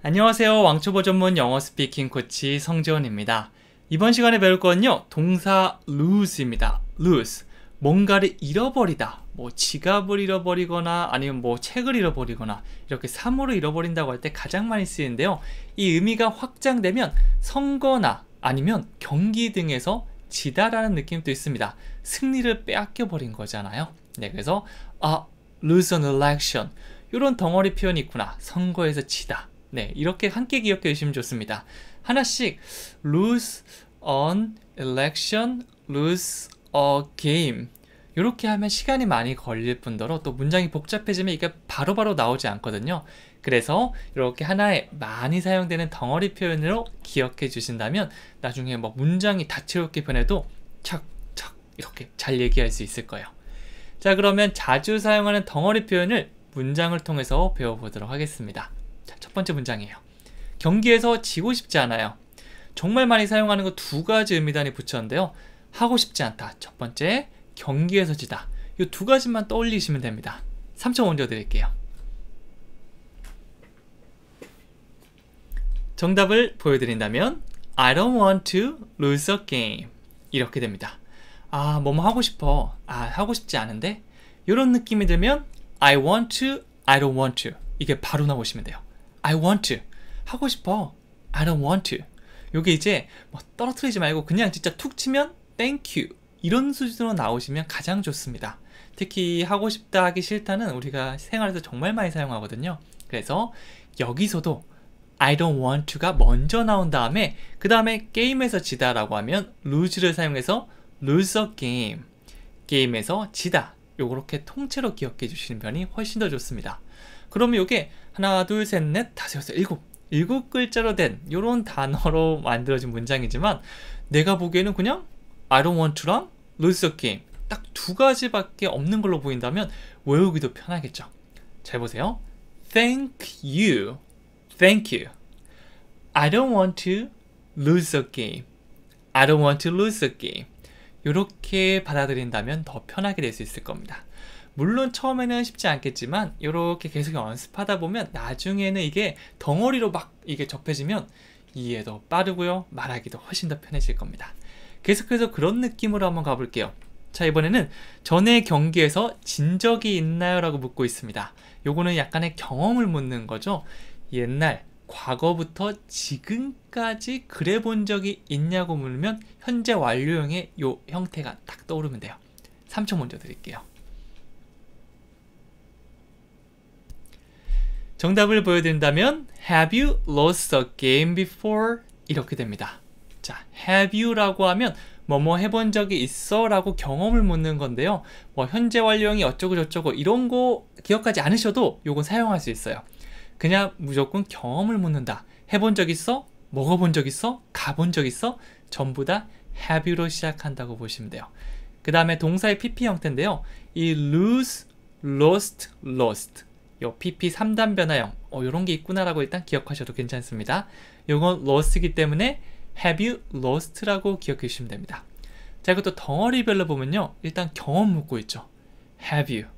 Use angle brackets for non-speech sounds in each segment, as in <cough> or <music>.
안녕하세요. 왕초보 전문 영어 스피킹 코치 성재원입니다. 이번 시간에 배울 건요. 동사 lose입니다. lose. 뭔가를 잃어버리다. 뭐 지갑을 잃어버리거나 아니면 뭐 책을 잃어버리거나 이렇게 사물을 잃어버린다고 할 때 가장 많이 쓰이는데요. 이 의미가 확장되면 선거나 아니면 경기 등에서 지다라는 느낌도 있습니다. 승리를 빼앗겨 버린 거잖아요. 네, 그래서 아 lose an election 이런 덩어리 표현이 있구나. 선거에서 지다. 네, 이렇게 함께 기억해 주시면 좋습니다. 하나씩 lose an election, lose a game 이렇게 하면 시간이 많이 걸릴 뿐더러 또 문장이 복잡해지면 이게 바로바로 바로 나오지 않거든요. 그래서 이렇게 하나의 많이 사용되는 덩어리 표현으로 기억해 주신다면 나중에 뭐 문장이 다채롭게 변해도 착착 이렇게 잘 얘기할 수 있을 거예요. 자 그러면 자주 사용하는 덩어리 표현을 문장을 통해서 배워보도록 하겠습니다. 번째 문장이에요. 경기에서 지고 싶지 않아요. 정말 많이 사용하는 거 두 가지 의미단에 붙였는데요. 하고 싶지 않다. 첫 번째, 경기에서 지다. 이 두 가지만 떠올리시면 됩니다. 3초 먼저 드릴게요. 정답을 보여드린다면 I don't want to lose a game 이렇게 됩니다. 아, 뭐 뭐 하고 싶어. 아, 하고 싶지 않은데? 이런 느낌이 들면 I want to, I don't want to 이게 바로 나오시면 돼요. I want to 하고 싶어 I don't want to 요게 이제 뭐 떨어뜨리지 말고 그냥 진짜 툭 치면 Thank you 이런 수준으로 나오시면 가장 좋습니다 특히 하고 싶다 하기 싫다는 우리가 생활에서 정말 많이 사용하거든요 그래서 여기서도 I don't want to가 먼저 나온 다음에 그 다음에 게임에서 지다 라고 하면 lose를 사용해서 lose a game 게임에서 지다 요렇게 통째로 기억해 주시는 편이 훨씬 더 좋습니다 그러면 이게 하나, 둘, 셋, 넷, 다섯, 여섯, 일곱 일곱 글자로 된 이런 단어로 <laughs> 만들어진 문장이지만 내가 보기에는 그냥 I don't want to랑 루스 게임 딱두 가지밖에 없는 걸로 보인다면 외우기도 편하겠죠. 잘 보세요. Thank you. Thank you. I don't want to lose a game. I don't want to lose a game. 이렇게 받아들인다면 더 편하게 될 수 있을 겁니다. 물론 처음에는 쉽지 않겠지만 이렇게 계속 연습하다 보면 나중에는 이게 덩어리로 막 이게 접해지면 이해도 빠르고요. 말하기도 훨씬 더 편해질 겁니다. 계속해서 그런 느낌으로 한번 가볼게요. 자 이번에는 전에 경기에서 진 적이 있나요? 라고 묻고 있습니다. 요거는 약간의 경험을 묻는 거죠. 옛날 과거부터 지금까지 그래 본 적이 있냐고 물면 현재 완료형의 요 형태가 딱 떠오르면 돼요. 3초 먼저 드릴게요. 정답을 보여드린다면 Have you lost a game before? 이렇게 됩니다. 자, Have you라고 하면 뭐뭐 해본 적이 있어? 라고 경험을 묻는 건데요. 뭐 현재 완료형이 어쩌고 저쩌고 이런 거 기억하지 않으셔도 요건 사용할 수 있어요. 그냥 무조건 경험을 묻는다. 해본 적 있어? 먹어본 적 있어? 가본 적 있어? 전부 다 have you로 시작한다고 보시면 돼요. 그 다음에 동사의 pp 형태인데요. 이 lose, lost, lost 요 PP 3단 변화형 어, 요런 게 있구나라고 일단 기억하셔도 괜찮습니다. 요건 lost이기 때문에 have you lost라고 기억해 주시면 됩니다. 자, 이것도 덩어리별로 보면요. 일단 경험 묻고 있죠. have you,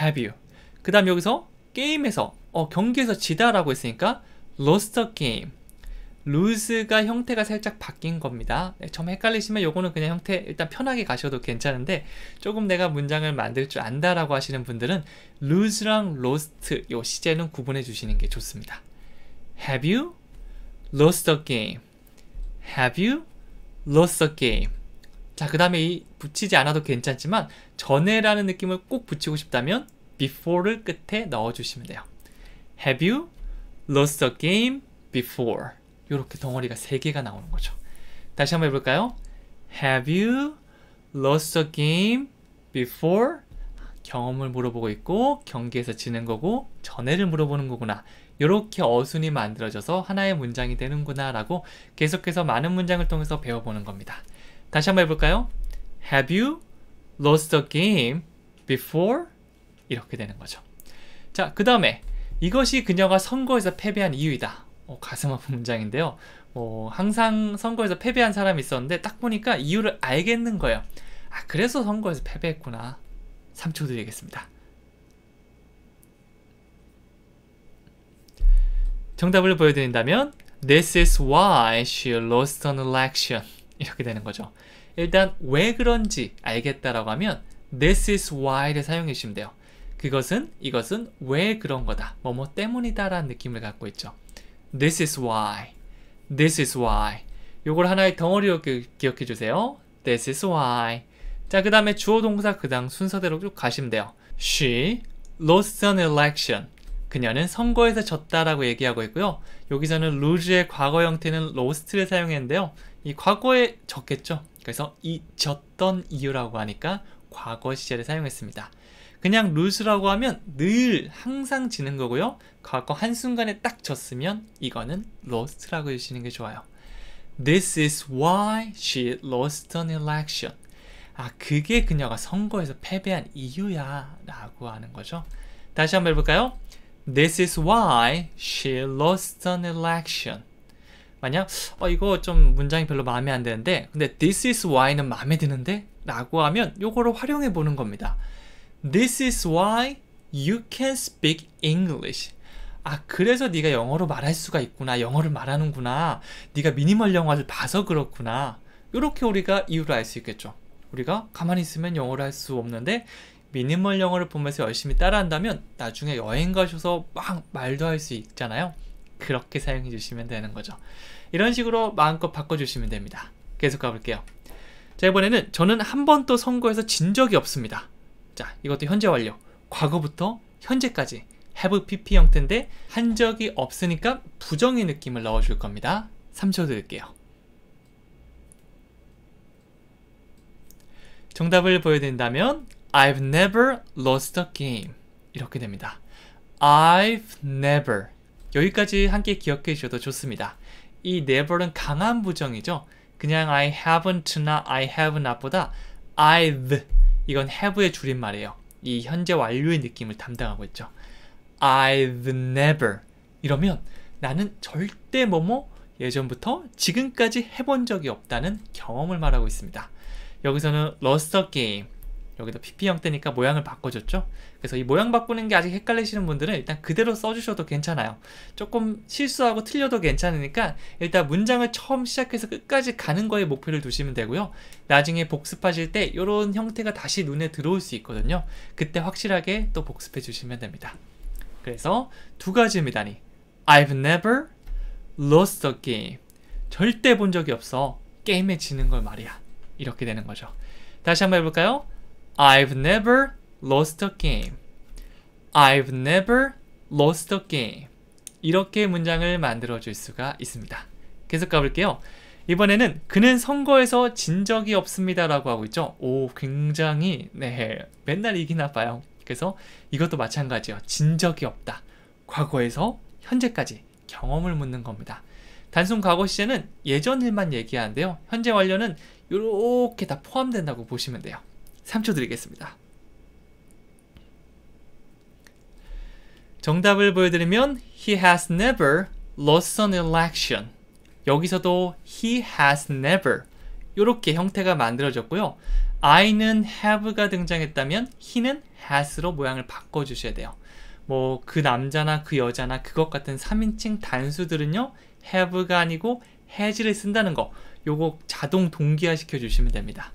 have you. 그 다음 여기서 게임에서, 어, 경기에서 지다라고 했으니까 lost t game. 루즈가 형태가 살짝 바뀐 겁니다. 좀 네, 헷갈리시면 요거는 그냥 형태 일단 편하게 가셔도 괜찮은데 조금 내가 문장을 만들 줄 안다라고 하시는 분들은 루즈랑 로스트 요 시제는 구분해 주시는 게 좋습니다. Have you lost a game? Have you lost a game? 자, 그 다음에 이 붙이지 않아도 괜찮지만 전에라는 느낌을 꼭 붙이고 싶다면 before를 끝에 넣어주시면 돼요. Have you lost a game before? 이렇게 덩어리가 3개가 나오는 거죠. 다시 한번 해볼까요? Have you lost a game before? 경험을 물어보고 있고 경기에서 지는 거고 전에를 물어보는 거구나. 이렇게 어순이 만들어져서 하나의 문장이 되는구나 라고 계속해서 많은 문장을 통해서 배워보는 겁니다. 다시 한 번 해볼까요? Have you lost a game before? 이렇게 되는 거죠. 자, 그 다음에 이것이 그녀가 선거에서 패배한 이유이다. 어, 가슴 아픈 문장인데요. 어, 항상 선거에서 패배한 사람이 있었는데 딱 보니까 이유를 알겠는 거예요. 아, 그래서 선거에서 패배했구나. 3초 드리겠습니다. 정답을 보여드린다면 This is why she lost an election 이렇게 되는 거죠. 일단 왜 그런지 알겠다라고 하면 This is why를 사용해 주시면 돼요. 그것은 이것은 왜 그런 거다 뭐 뭐 때문이다 라는 느낌을 갖고 있죠. This is why. This is why. 요걸 하나의 덩어리로 기억해 주세요. This is why. 자, 그 다음에 주어 동사 그 당 순서대로 쭉 가시면 돼요. She lost an election. 그녀는 선거에서 졌다라고 얘기하고 있고요. 여기서는 lose의 과거 형태는 lost를 사용했는데요. 이 과거에 졌겠죠. 그래서 이 졌던 이유라고 하니까 과거 시제를 사용했습니다. 그냥 루스라고 하면 늘 항상 지는 거고요. 과거 한순간에 딱 졌으면 이거는 lost라고 해주시는 게 좋아요. This is why she lost an election. 아, 그게 그녀가 선거에서 패배한 이유야 라고 하는 거죠. 다시 한번 해볼까요? This is why she lost an election. 만약 어 이거 좀 문장이 별로 마음에 안 드는데 근데 this is why는 마음에 드는데? 라고 하면 요거를 활용해 보는 겁니다. This is why you can speak English. 아 그래서 네가 영어로 말할 수가 있구나. 영어를 말하는구나. 네가 미니멀 영화를 봐서 그렇구나. 이렇게 우리가 이유를 알 수 있겠죠. 우리가 가만히 있으면 영어를 할 수 없는데 미니멀 영어를 보면서 열심히 따라한다면 나중에 여행 가셔서 막 말도 할 수 있잖아요. 그렇게 사용해 주시면 되는 거죠. 이런 식으로 마음껏 바꿔주시면 됩니다. 계속 가볼게요. 자 이번에는 저는 한 번도 선거에서 진 적이 없습니다. 자, 이것도 현재 완료. 과거부터 현재까지 have pp 형태인데 한 적이 없으니까 부정의 느낌을 넣어줄 겁니다. 3초 드릴게요. 정답을 보여드린다면 I've never lost a game 이렇게 됩니다. I've never 여기까지 함께 기억해 주셔도 좋습니다. 이 never는 강한 부정이죠. 그냥 I haven't나 I have not보다 I've 이건 have의 줄임말이에요. 이 현재 완료의 느낌을 담당하고 있죠. I've never 이러면 나는 절대 뭐뭐 예전부터 지금까지 해본 적이 없다는 경험을 말하고 있습니다. 여기서는 lost a game 여기다 PP 형태니까 모양을 바꿔줬죠. 그래서 이 모양 바꾸는 게 아직 헷갈리시는 분들은 일단 그대로 써주셔도 괜찮아요. 조금 실수하고 틀려도 괜찮으니까 일단 문장을 처음 시작해서 끝까지 가는 거에 목표를 두시면 되고요. 나중에 복습하실 때 이런 형태가 다시 눈에 들어올 수 있거든요. 그때 확실하게 또 복습해 주시면 됩니다. 그래서 두 가지입니다니. I've never lost a game. 절대 본 적이 없어. 게임에 지는 걸 말이야. 이렇게 되는 거죠. 다시 한번 해볼까요? I've never lost a game. I've never lost a game. 이렇게 문장을 만들어 줄 수가 있습니다. 계속 가볼게요. 이번에는 그는 선거에서 진 적이 없습니다 라고 하고 있죠. 오 굉장히 네 맨날 이기나 봐요. 그래서 이것도 마찬가지예요. 진 적이 없다. 과거에서 현재까지 경험을 묻는 겁니다. 단순 과거 시제는 예전 일만 얘기하는데요. 현재 완료는 이렇게 다 포함된다고 보시면 돼요. 3초 드리겠습니다. 정답을 보여드리면 He has never lost an election. 여기서도 he has never 이렇게 형태가 만들어졌고요. I는 have가 등장했다면 he는 has로 모양을 바꿔주셔야 돼요. 뭐 그 남자나 그 여자나 그것 같은 3인칭 단수들은요. have가 아니고 has를 쓴다는 거 요거 자동 동기화 시켜주시면 됩니다.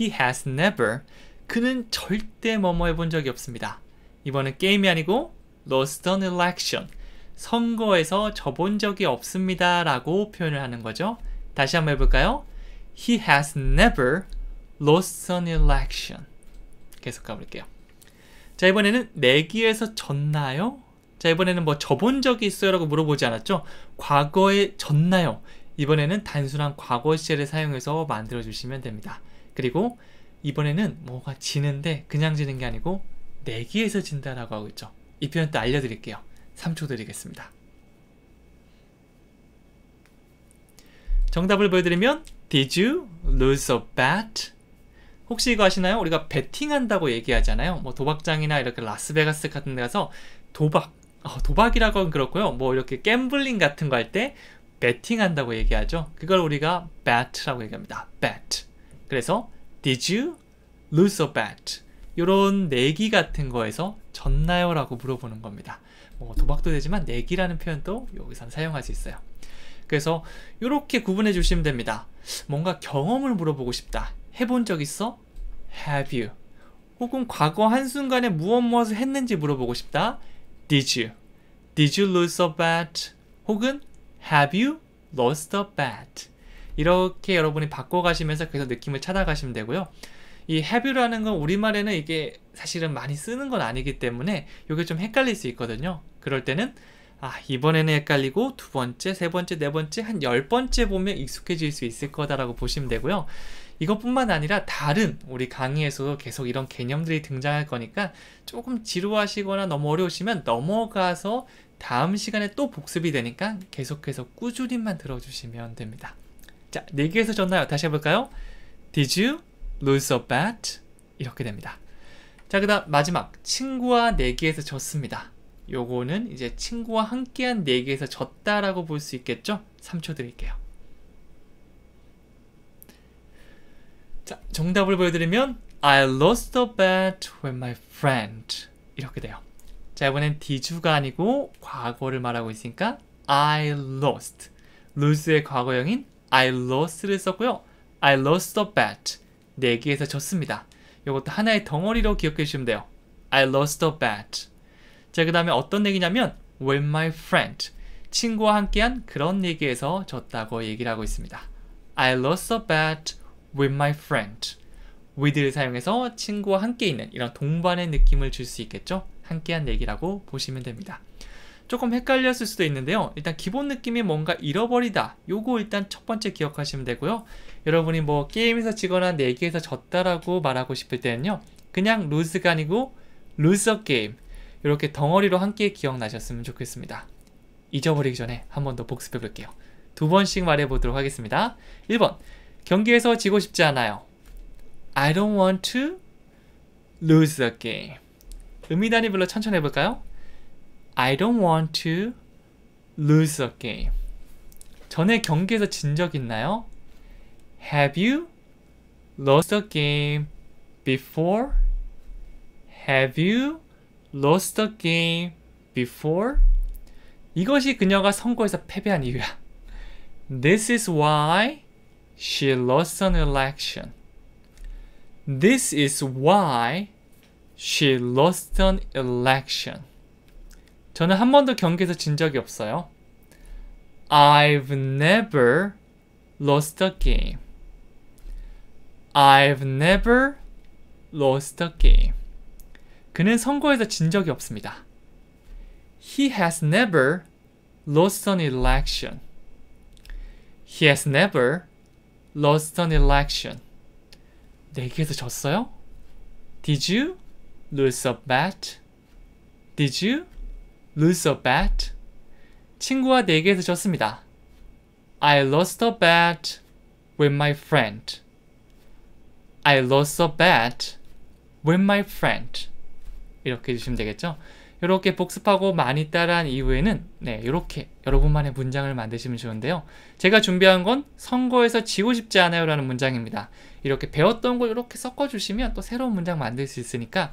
He has never. 그는 절대 뭐뭐 해본 적이 없습니다. 이번엔 게임이 아니고 lost an election. 선거에서 져본 적이 없습니다. 라고 표현을 하는 거죠. 다시 한번 해볼까요? He has never lost an election. 계속 가볼게요. 자, 이번에는 내기에서 졌나요? 자, 이번에는 뭐 져본 적이 있어요? 라고 물어보지 않았죠? 과거에 졌나요? 이번에는 단순한 과거 시제를 사용해서 만들어주시면 됩니다. 그리고 이번에는 뭐가 지는데 그냥 지는 게 아니고 내기에서 진다라고 하고 있죠. 이 표현 또 알려드릴게요. 3초 드리겠습니다. 정답을 보여드리면 Did you lose a bet? 혹시 이거 아시나요? 우리가 베팅한다고 얘기하잖아요. 뭐 도박장이나 이렇게 라스베가스 같은 데 가서 도박, 어, 도박이라고 하면 그렇고요. 뭐 이렇게 갬블링 같은 거 할때 베팅한다고 얘기하죠. 그걸 우리가 bet라고 얘기합니다. bet. 그래서 Did you lose a bet? 이런 내기 같은 거에서 졌나요? 라고 물어보는 겁니다. 뭐 도박도 되지만 내기라는 표현도 여기서 사용할 수 있어요. 그래서 이렇게 구분해 주시면 됩니다. 뭔가 경험을 물어보고 싶다. 해본 적 있어? Have you? 혹은 과거 한순간에 무엇 무엇을 했는지 물어보고 싶다. Did you? Did you lose a bet? 혹은 Have you lost a bet? 이렇게 여러분이 바꿔가시면서 계속 느낌을 찾아가시면 되고요. 이 have라는 건 우리말에는 이게 사실은 많이 쓰는 건 아니기 때문에 이게 좀 헷갈릴 수 있거든요. 그럴 때는 아 이번에는 헷갈리고 두 번째, 세 번째, 네 번째, 한 열 번째 보면 익숙해질 수 있을 거다라고 보시면 되고요. 이것뿐만 아니라 다른 우리 강의에서도 계속 이런 개념들이 등장할 거니까 조금 지루하시거나 너무 어려우시면 넘어가서 다음 시간에 또 복습이 되니까 계속해서 꾸준히만 들어주시면 됩니다. 자, 네 개에서 졌나요? 다시 해볼까요? Did you lose a bet? 이렇게 됩니다. 자, 그 다음 마지막 친구와 내기에서 네 졌습니다. 요거는 이제 친구와 함께한 내기에서 네 졌다라고 볼 수 있겠죠? 3초 드릴게요. 자, 정답을 보여드리면 I lost t bet with my friend 이렇게 돼요. 자, 이번엔 did가 아니고 과거를 말하고 있으니까 I lost lose의 과거형인 I lost를 썼고요. I lost t bet. 내기에서 졌습니다. 이것도 하나의 덩어리로 기억해 주시면 돼요. I lost t bet. 자, 그 다음에 어떤 얘기냐면 with my friend. 친구와 함께한 그런 얘기에서 졌다고 얘기를 하고 있습니다. I lost t bet with my friend. with를 사용해서 친구와 함께 있는 이런 동반의 느낌을 줄 수 있겠죠? 함께한 얘기라고 보시면 됩니다. 조금 헷갈렸을 수도 있는데요. 일단 기본 느낌이 뭔가 잃어버리다. 요거 일단 첫 번째 기억하시면 되고요. 여러분이 뭐 게임에서 지거나 내기에서 졌다라고 말하고 싶을 때는요. 그냥 루스가 아니고 루서 게임. 이렇게 덩어리로 함께 기억나셨으면 좋겠습니다. 잊어버리기 전에 한 번 더 복습해 볼게요. 두 번씩 말해 보도록 하겠습니다. 1번. 경기에서 지고 싶지 않아요. I don't want to lose a game. 음이단위 별로 천천히 해볼까요? I don't want to lose a game. 전에 경기에서 진 적 있나요? Have you lost a game before? Have you lost a game before? 이것이 그녀가 선거에서 패배한 이유야. This is why she lost an election. This is why she lost an election. 저는 한 번도 경기에서 진 적이 없어요. I've never lost a game. I've never lost a game. 그는 선거에서 진 적이 없습니다. He has never lost an election. He has never lost an election. 내기에서 졌어요? Did you lose a bet? Did you lose a bet. 친구와 내기에서 졌습니다. I lost a bet with my friend. I lost a bet with my friend. 이렇게 해주시면 되겠죠? 이렇게 복습하고 많이 따라한 이후에는 네 이렇게 여러분만의 문장을 만드시면 좋은데요. 제가 준비한 건 선거에서 지고 싶지 않아요 라는 문장입니다. 이렇게 배웠던 걸 이렇게 섞어주시면 또 새로운 문장 만들 수 있으니까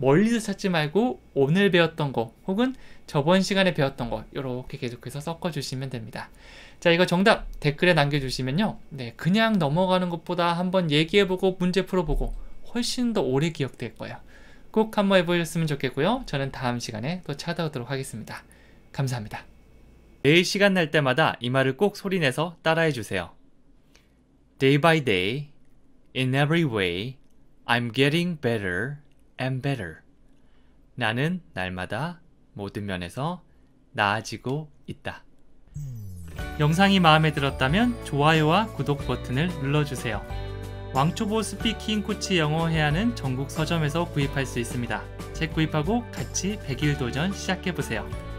멀리서 찾지 말고 오늘 배웠던 거 혹은 저번 시간에 배웠던 거 이렇게 계속해서 섞어주시면 됩니다. 자 이거 정답 댓글에 남겨주시면요. 네 그냥 넘어가는 것보다 한번 얘기해보고 문제 풀어보고 훨씬 더 오래 기억될 거예요. 꼭 한번 해보셨으면 좋겠고요. 저는 다음 시간에 또 찾아오도록 하겠습니다. 감사합니다. 매일 시간 날 때마다 이 말을 꼭 소리내서 따라해주세요. Day by day, in every way, I'm getting better a n better. 나는 날마다 모든 면에서 나아지고 있다. 영상이 마음에 들었다면 좋아요와 구독 버튼을 눌러주세요. 왕초보 스피킹 코치 영어 회화는 전국 서점에서 구입할 수 있습니다. 책 구입하고 같이 100일 도전 시작해보세요.